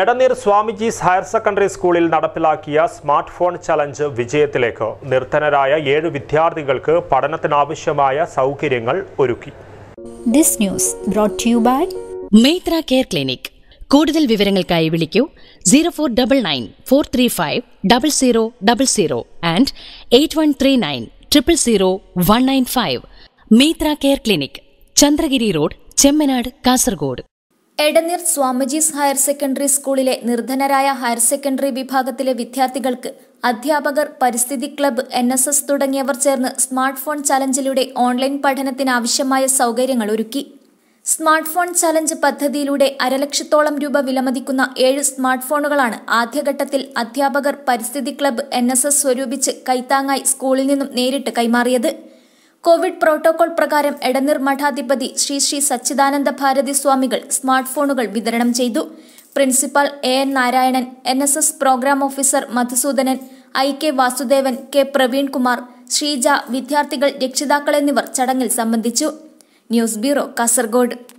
Edneer Swamiji's higher secondary സ്കൂളിൽ നടപ്പിലാക്കിയ smart phone challenge വിജയത്തിലേക്ക് നിർത്തനരായ ഏഴ് വിദ്യാർത്ഥികൾക്ക് പഠനത്തിനാവശ്യമായ സൗകര്യങ്ങൾ ഒരുക്കി this news Methra care clinic കൂടുതൽ വിവരങ്ങൾക്കായി വിളിക്കൂ zero four double nine four three five double zero double zero and eight one three nine triple zero one nine five Methra care clinic Chandragiri road Chemmanad Kasaragod Edneer Swamiji's higher secondary സ്കൂളിലെ നിർധനരായ ഹയർ സെക്കൻഡറി വിഭാഗത്തിലെ വിദ്യാർത്ഥികൾക്ക് അധ്യാപകർ പരിസ്ഥിതി club N S S തുടങ്ങിയവർ ചേർന്ന് smart phone ചലഞ്ചിലൂടെ online പഠനത്തിനാവശ്യമായ സൗകര്യങ്ങൾ ഒരുക്കി സ്മാർട്ട് ഫോൺ ചലഞ്ച് പദ്ധതിയിലൂടെ അരലക്ഷത്തോളം രൂപ വിലമതിക്കുന്ന ഏഴ് സ്മാർട്ട് ഫോണുകളാണ് ആദ്യഘട്ടത്തിൽ അധ്യാപകർ പരിസ്ഥിതി ക്ലബ്ബ് എൻ എസ് എസ് സ്വരൂപിച്ച് കൈത്താങ്ങായി സ്കൂളിൽ നിന്നും നേരിട്ട് കൈമാറിയത് കോവിഡ് പ്രോട്ടോകോൾ പ്രകാരം എടനീർ മഠാധിപതി ശ്രീ ശ്രീ സച്ചിദാനന്ദ ഭാരതി സ്വാമികൾ സ്മാർട്ട് ഫോണുകൾ വിതരണം ചെയ്തു principal A N Narayanan N S S program officer Madhusudanan I K Vasudevan K Praveenkumar Sreeja വിദ്യാർത്ഥികൾ രക്ഷിതാക്കൾ എന്നിവർ ചടങ്ങിൽ സംബന്ധിച്ചു ന്യൂസ് ബ്യൂറോ കാസർഗോഡ്